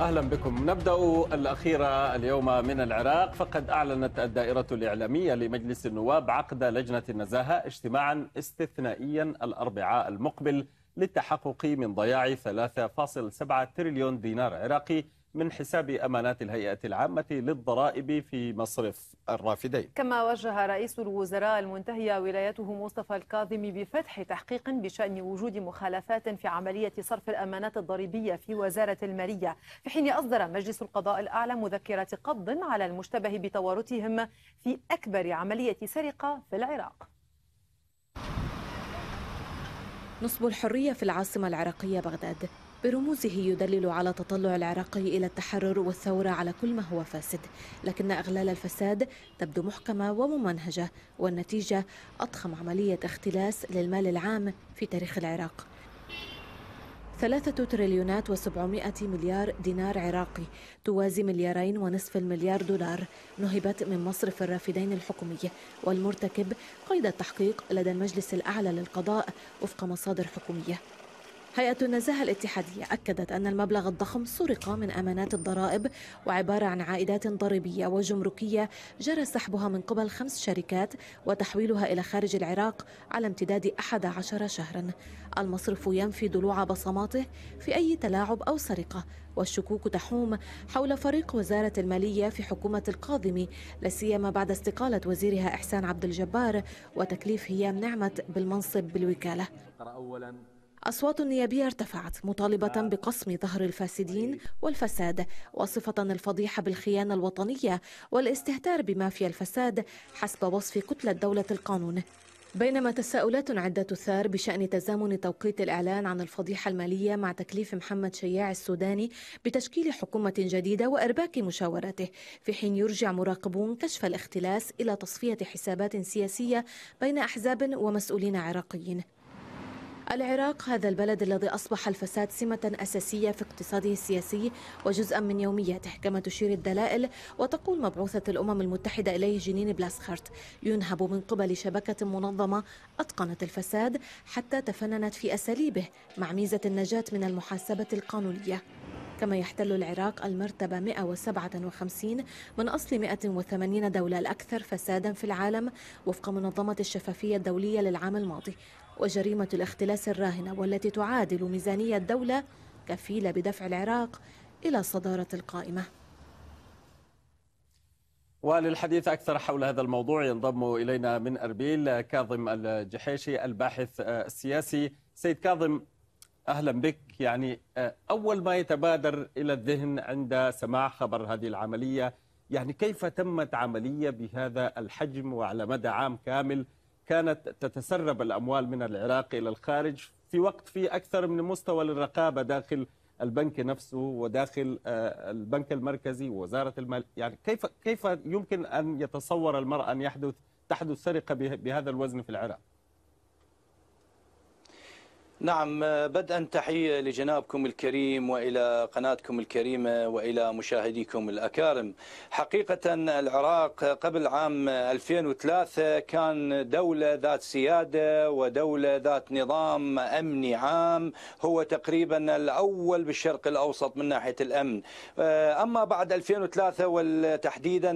أهلا بكم نبدأ الأخيرة اليوم من العراق فقد أعلنت الدائرة الإعلامية لمجلس النواب عقد لجنة النزاهة اجتماعا استثنائيا الأربعاء المقبل للتحقق من ضياع 3.7 تريليون دينار عراقي من حساب أمانات الهيئة العامة للضرائب في مصرف الرافدين كما وجه رئيس الوزراء المنتهية ولايته مصطفى الكاظمي بفتح تحقيق بشأن وجود مخالفات في عملية صرف الأمانات الضريبية في وزارة المالية في حين أصدر مجلس القضاء الأعلى مذكرة قبض على المشتبه بتورطهم في أكبر عملية سرقة في العراق نصب الحرية في العاصمة العراقية بغداد برموزه يدلل على تطلع العراقي إلى التحرر والثورة على كل ما هو فاسد لكن أغلال الفساد تبدو محكمة وممنهجة والنتيجة أضخم عملية اختلاس للمال العام في تاريخ العراق ثلاثة تريليونات وسبعمائة مليار دينار عراقي توازي مليارين ونصف المليار دولار نهبت من مصرف الرافدين الحكومي والمرتكب قيد التحقيق لدى المجلس الأعلى للقضاء وفق مصادر حكومية هيئة النزاهة الاتحادية أكدت أن المبلغ الضخم سرق من أمانات الضرائب وعبارة عن عائدات ضريبية وجمركية جرى سحبها من قبل خمس شركات وتحويلها إلى خارج العراق على امتداد 11 شهرا المصرف ينفي ضلوع بصماته في أي تلاعب أو سرقة والشكوك تحوم حول فريق وزارة المالية في حكومة القاضم لاسيما بعد استقالة وزيرها إحسان عبد الجبار وتكليف هيام نعمة بالمنصب بالوكالة أولا أصوات نيابية ارتفعت مطالبة آه. بقصم ظهر الفاسدين طيب. والفساد وصفة الفضيحة بالخيانة الوطنية والاستهتار بمافيا الفساد حسب وصف كتلة دولة القانون بينما تساؤلات عدة تثار بشأن تزامن توقيت الإعلان عن الفضيحة المالية مع تكليف محمد شياع السوداني بتشكيل حكومة جديدة وإرباك مشاورته في حين يرجع مراقبون كشف الاختلاس إلى تصفية حسابات سياسية بين أحزاب ومسؤولين عراقيين العراق هذا البلد الذي أصبح الفساد سمة أساسية في اقتصاده السياسي وجزءا من يومياته كما تشير الدلائل وتقول مبعوثة الأمم المتحدة إليه جنين بلاسخرت ينهب من قبل شبكة منظمة أتقنت الفساد حتى تفننت في أساليبه مع ميزة النجاة من المحاسبة القانونية كما يحتل العراق المرتبة 157 من أصل 180 دولة الأكثر فسادا في العالم وفق منظمة الشفافية الدولية للعام الماضي وجريمة الاختلاس الراهنة والتي تعادل ميزانية الدولة كفيلة بدفع العراق إلى صدارة القائمة وللحديث أكثر حول هذا الموضوع ينضم إلينا من أربيل كاظم الجحيشي الباحث السياسي سيد كاظم أهلا بك يعني أول ما يتبادر إلى الذهن عند سماع خبر هذه العملية يعني كيف تمت عملية بهذا الحجم وعلى مدى عام كامل كانت تتسرب الأموال من العراق إلى الخارج في وقت في أكثر من مستوى للرقابة داخل البنك نفسه وداخل آه، البنك المركزي ووزارة المال يعني كيف كيف يمكن أن يتصور المرء أن يحدث تحدث سرقة بهذا الوزن في العراق؟ نعم بدءا تحية لجنابكم الكريم وإلى قناتكم الكريمة وإلى مشاهديكم الأكارم حقيقة العراق قبل عام 2003 كان دولة ذات سيادة ودولة ذات نظام أمني عام هو تقريبا الأول بالشرق الأوسط من ناحية الأمن أما بعد 2003 وتحديدا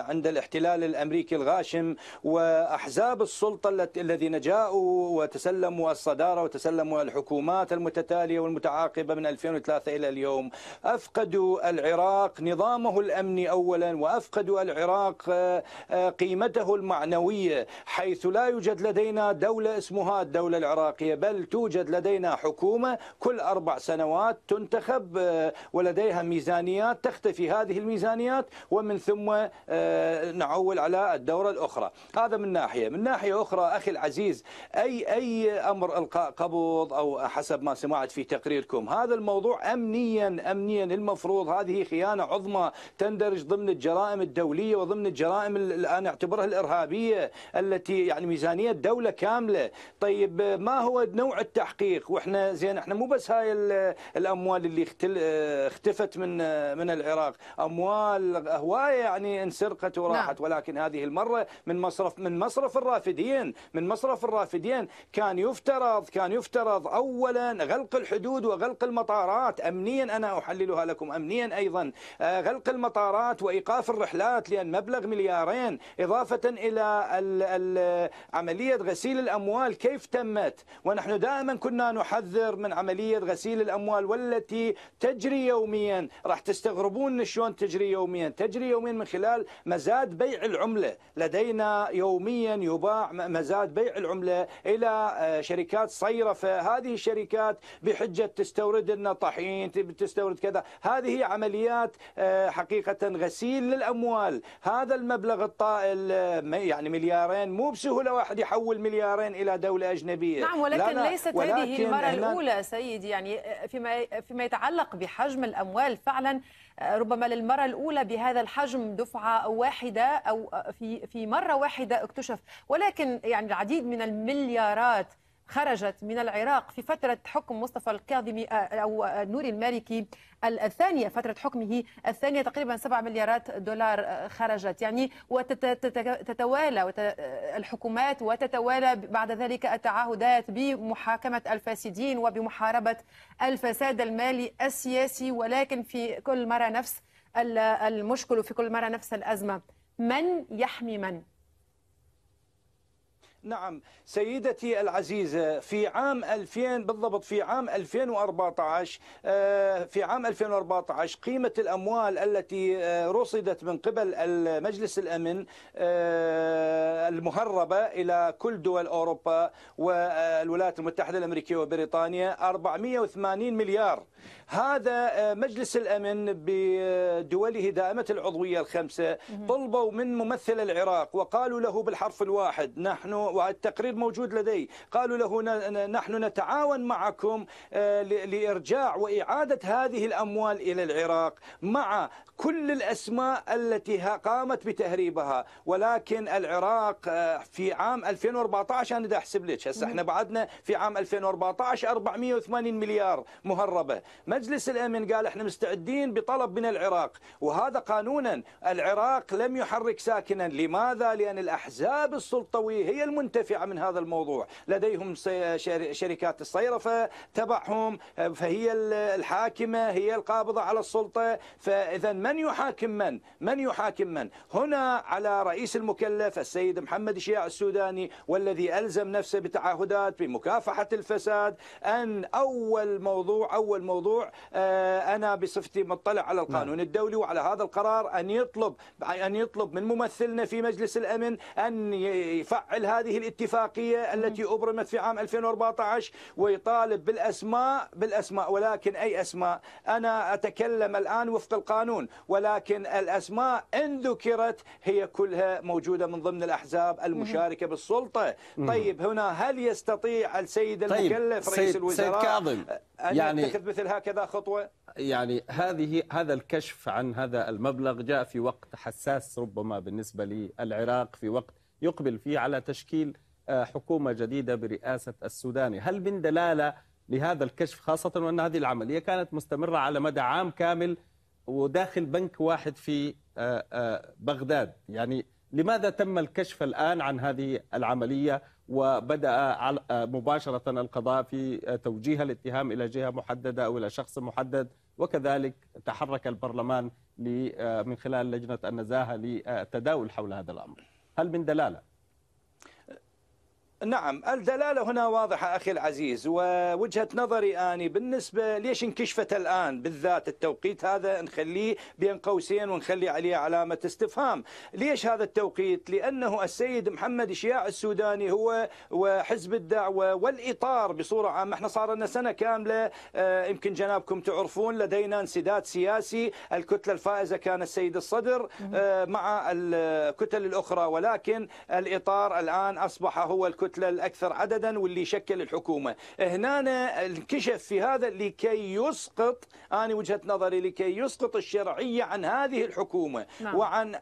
عند الاحتلال الأمريكي الغاشم وأحزاب السلطة الذين جاءوا وتسلموا الصدارة وتسلموا تتكلم الحكومات المتتالية والمتعاقبة من 2003 إلى اليوم أفقدوا العراق نظامه الأمني أولا وأفقدوا العراق آه، آه، قيمته المعنوية حيث لا يوجد لدينا دولة اسمها الدولة العراقية بل توجد لدينا حكومة كل أربع سنوات تنتخب آه، ولديها ميزانيات تختفي هذه الميزانيات ومن ثم نعول على الدورة الأخرى هذا من ناحية من ناحية أخرى أخي العزيز أي أي أمر إلقاء قبو المفروض او حسب ما سمعت في تقريركم هذا الموضوع امنيا امنيا المفروض هذه خيانه عظمى تندرج ضمن الجرائم الدوليه وضمن الجرائم انا اعتبرها الارهابيه التي يعني ميزانيه دوله كامله طيب ما هو نوع التحقيق واحنا زين احنا مو بس هاي الاموال اللي اختفت من من العراق اموال هوايه يعني انسرقت وراحت نعم. ولكن هذه المره من مصرف من مصرف الرافدين من مصرف الرافدين كان يفترض كان يفترض يفترض أولا غلق الحدود وغلق المطارات أمنيا أنا أحللها لكم أمنيا أيضا آه، غلق المطارات وإيقاف الرحلات لأن مبلغ مليارين إضافة إلى عملية غسيل الأموال كيف تمت ونحن دائما كنا نحذر من عملية غسيل الأموال والتي تجري يوميا راح تستغربون شلون تجري يوميا تجري يوميا من خلال مزاد بيع العملة لدينا يوميا يباع مزاد بيع العملة إلى آه، شركات صيرفة فهذه الشركات بحجة تستورد لنا طحين تستورد كذا هذه عمليات آه، حقيقة غسيل للأموال هذا المبلغ الطائل آه، يعني مليارين مو بسهولة واحد يحول مليارين إلى دولة أجنبية نعم ولكن ليست ولكن هذه المرة الأولى سيدي يعني آه، فيما, فيما يتعلق بحجم الأموال فعلا ربما للمرة الأولى بهذا الحجم دفعة واحدة أو في في مرة واحدة اكتشف ولكن يعني العديد من المليارات خرجت من العراق في فترة حكم مصطفى الكاظمي آه، أو آه، نوري المالكي الثانية فترة حكمه الثانية تقريبا 7 مليارات دولار آه، خرجت يعني وتتوالى الحكومات وتتوالى بعد ذلك التعهدات بمحاكمة الفاسدين وبمحاربة الفساد المالي السياسي ولكن في كل مرة نفس المشكل وفي كل مرة نفس الأزمة من يحمي من نعم سيدتي العزيزة في عام 2000 بالضبط في عام 2014 آه، في عام 2014 قيمة الأموال التي آه، رصدت من قبل مجلس الأمن آه، المهربة إلى كل دول أوروبا والولايات المتحدة الأمريكية وبريطانيا 480 مليار هذا مجلس الأمن بدوله دائمة العضوية الخمسة طلبوا من ممثل العراق وقالوا له بالحرف الواحد نحن والتقرير موجود لدي قالوا له نحن نتعاون معكم آه، لإرجاع وإعادة هذه الأموال إلى العراق مع كل الأسماء التي قامت بتهريبها ولكن العراق آه، في عام 2014 أنا أحسب لك هسه احنا بعدنا في عام 2014 480 مليار مهربة مجلس الأمن قال احنا مستعدين بطلب من العراق وهذا قانونا العراق لم يحرك ساكنا لماذا؟ لأن الأحزاب السلطوية هي الم منتفعة من هذا الموضوع لديهم شركات الصيرفة تبعهم فهي الحاكمة هي القابضة على السلطة فإذا من يحاكم من من يحاكم من هنا على رئيس المكلف السيد محمد شياع السوداني والذي ألزم نفسه بتعهدات بمكافحة الفساد أن أول موضوع أول موضوع آه، أنا بصفتي مطلع على نعم. القانون الدولي وعلى هذا القرار أن يطلب أن يطلب من ممثلنا في مجلس الأمن أن يفعل هذه هذه الاتفاقية التي أبرمت في عام 2014 ويطالب بالأسماء بالأسماء ولكن أي أسماء أنا أتكلم الآن وفق القانون ولكن الأسماء إن ذكرت هي كلها موجودة من ضمن الأحزاب المشاركة بالسلطة طيب هنا هل يستطيع السيد طيب المكلف رئيس الوزراء سيد كاظم أن يعني يتخذ مثل هكذا خطوة يعني هذه هذا الكشف عن هذا المبلغ جاء في وقت حساس ربما بالنسبة للعراق في وقت يقبل فيه على تشكيل آه، حكومة جديدة برئاسة السودان هل من دلالة لهذا الكشف خاصة وأن هذه العملية كانت مستمرة على مدى عام كامل وداخل بنك واحد في آه، آه، بغداد يعني لماذا تم الكشف الآن عن هذه العملية وبدأ مباشرة القضاء في توجيه الاتهام إلى جهة محددة أو إلى شخص محدد وكذلك تحرك البرلمان من خلال لجنة النزاهة للتداول حول هذا الأمر هل من دلاله نعم الدلالة هنا واضحة أخي العزيز ووجهة نظري أني بالنسبة ليش انكشفت الآن بالذات التوقيت هذا نخليه بين قوسين ونخلي عليه علامة استفهام ليش هذا التوقيت لأنه السيد محمد شياع السوداني هو وحزب الدعوة والإطار بصورة عامة احنا صار لنا سنة كاملة آه، يمكن جنابكم تعرفون لدينا انسداد سياسي الكتلة الفائزة كان السيد الصدر آه، مع الكتل الأخرى ولكن الإطار الآن أصبح هو الكتلة الكتلة الأكثر عددا واللي شكل الحكومة هنا انكشف في هذا لكي يسقط أنا وجهة نظري لكي يسقط الشرعية عن هذه الحكومة نعم. وعن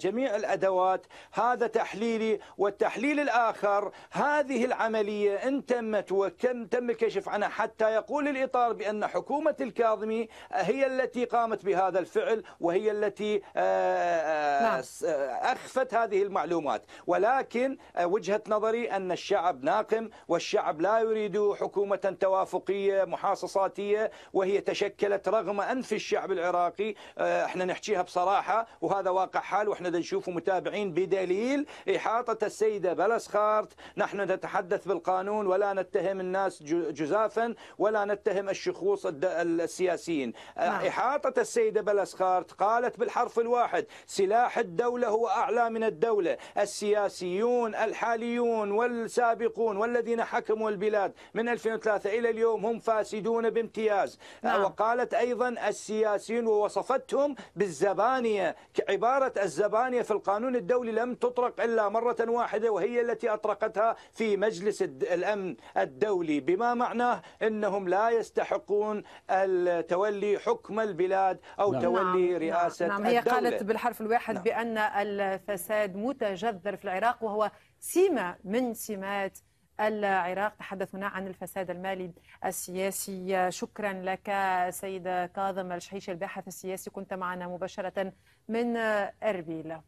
جميع الأدوات هذا تحليلي والتحليل الآخر هذه العملية إن تمت وكم تم الكشف عنها حتى يقول الإطار بأن حكومة الكاظمي هي التي قامت بهذا الفعل وهي التي آه، آه، نعم. آه، أخفت هذه المعلومات ولكن وجهة نظري نظري أن الشعب ناقم والشعب لا يريد حكومة توافقية محاصصاتية وهي تشكلت رغم أنف الشعب العراقي آه، احنا نحكيها بصراحة وهذا واقع حال واحنا نشوفه متابعين بدليل إحاطة السيدة بلسخارت نحن نتحدث بالقانون ولا نتهم الناس جزافا ولا نتهم الشخوص السياسيين آه، نعم. إحاطة السيدة بلسخارت قالت بالحرف الواحد سلاح الدولة هو أعلى من الدولة السياسيون الحاليون الحاكمون والسابقون والذين حكموا البلاد من 2003 إلى اليوم هم فاسدون بامتياز نعم. وقالت أيضا السياسيين ووصفتهم بالزبانية عبارة الزبانية في القانون الدولي لم تطرق إلا مرة واحدة وهي التي أطرقتها في مجلس الأمن الدولي بما معناه أنهم لا يستحقون التولي حكم البلاد أو نعم. تولي نعم. رئاسة نعم. هي الدولة. قالت بالحرف الواحد نعم. بأن الفساد متجذر في العراق وهو سيمة من سمات العراق تحدثنا عن الفساد المالي السياسي شكرا لك سيد كاظم الشحيش الباحث السياسي كنت معنا مباشرة من أربيل